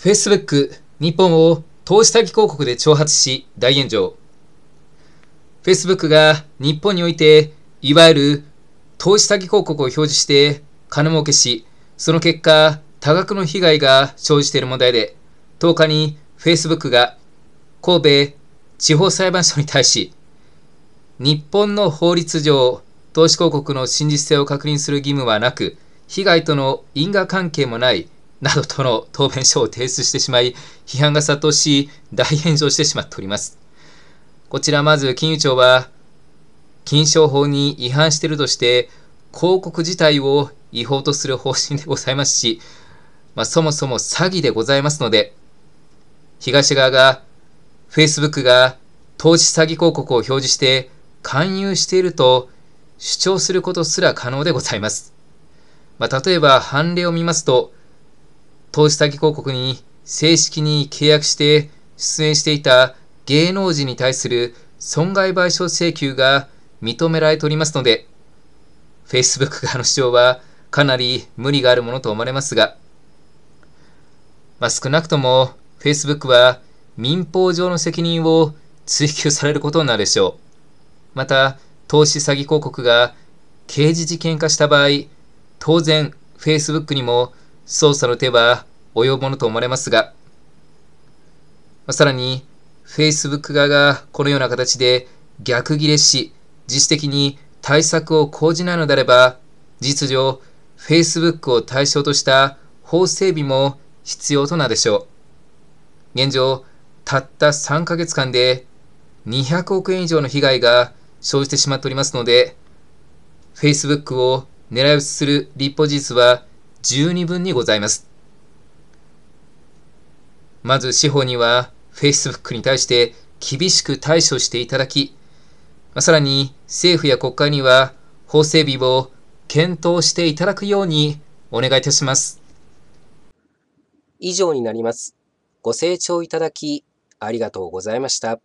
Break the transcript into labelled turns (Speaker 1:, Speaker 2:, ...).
Speaker 1: Facebook 日本を投資詐欺広告で挑発し大炎上 Facebook が日本においていわゆる投資詐欺広告を表示して金儲けしその結果多額の被害が生じている問題で10日に Facebook が神戸地方裁判所に対し日本の法律上投資広告の真実性を確認する義務はなく被害との因果関係もないなどとの答弁書を提出してしまい、批判が殺到し、大炎上してしまっております。こちらまず金融庁は、金賞法に違反しているとして、広告自体を違法とする方針でございますし、まあ、そもそも詐欺でございますので、東側が、Facebook が投資詐欺広告を表示して勧誘していると主張することすら可能でございます。まあ、例えば、判例を見ますと、投資先広告に正式に契約して出演していた芸能人に対する損害賠償請求が認められておりますので、Facebook 側の主張はかなり無理があるものと思われますが、まあ、少なくとも Facebook は民法上の責任を追及されることになるでしょう。また、投資詐欺広告が刑事事件化した場合、当然 Facebook にも捜査の手は及ぶものと思われますが、さらに、Facebook 側がこのような形で逆ギレし、自主的に対策を講じないのであれば、実情、Facebook を対象とした法整備も必要となるでしょう。現状、たった3ヶ月間で200億円以上の被害が生じてしまっておりますので、Facebook を狙い撃ちする立法事実は十二分にございます。まず司法には Facebook に対して厳しく対処していただき、まさらに政府や国会には法整備を検討していただくようにお願いいたします。以上になります。ご清聴いただきありがとうございました。